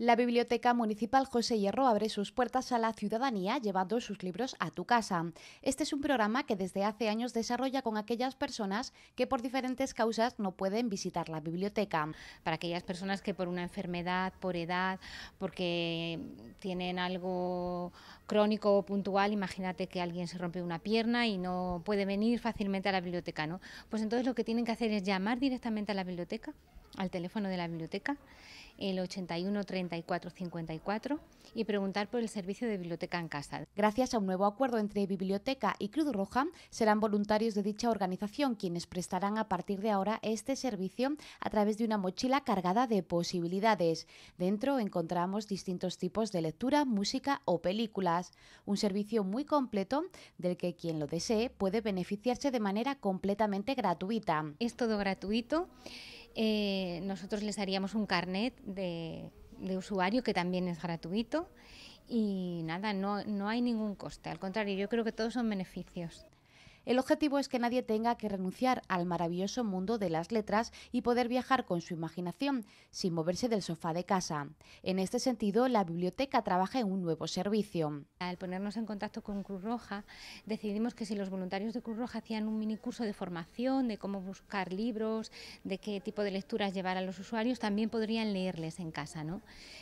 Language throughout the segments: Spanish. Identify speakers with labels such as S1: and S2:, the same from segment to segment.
S1: La Biblioteca Municipal José Hierro abre sus puertas a la ciudadanía llevando sus libros a tu casa. Este es un programa que desde hace años desarrolla con aquellas
S2: personas que por diferentes causas no pueden visitar la biblioteca. Para aquellas personas que por una enfermedad, por edad, porque tienen algo crónico o puntual, imagínate que alguien se rompe una pierna y no puede venir fácilmente a la biblioteca, ¿no? Pues entonces lo que tienen que hacer es llamar directamente a la biblioteca al teléfono de la biblioteca, el 81 34 y preguntar por el servicio de biblioteca en casa. Gracias a un nuevo acuerdo entre Biblioteca y Cruz Roja, serán voluntarios de dicha
S1: organización quienes prestarán a partir de ahora este servicio a través de una mochila cargada de posibilidades. Dentro encontramos distintos tipos de lectura, música o películas. Un servicio muy completo del que quien lo desee puede beneficiarse de manera
S2: completamente gratuita. Es todo gratuito. Eh, nosotros les haríamos un carnet de, de, usuario que también es gratuito y nada, no, no hay ningún coste, al contrario, yo creo que todos son beneficios. El objetivo es que nadie tenga
S1: que renunciar al maravilloso mundo de las letras y poder viajar con su imaginación sin moverse del sofá de casa. En este sentido, la biblioteca trabaja en un nuevo servicio.
S2: Al ponernos en contacto con Cruz Roja, decidimos que si los voluntarios de Cruz Roja hacían un mini curso de formación, de cómo buscar libros, de qué tipo de lecturas llevar a los usuarios, también podrían leerles en casa.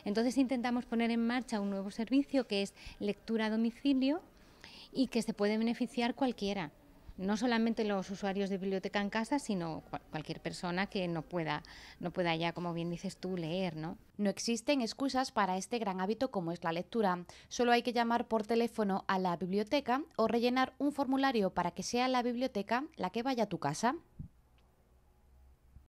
S2: Entonces intentamos poner en marcha un nuevo servicio que es lectura a domicilio y que se puede beneficiar cualquiera no solamente los usuarios de biblioteca en casa, sino cualquier persona que no pueda, no pueda ya, como bien dices tú, leer, ¿no? No existen excusas para este gran hábito como es la lectura. Solo hay que llamar
S1: por teléfono a la biblioteca o rellenar un formulario para que sea la biblioteca la que vaya a tu casa.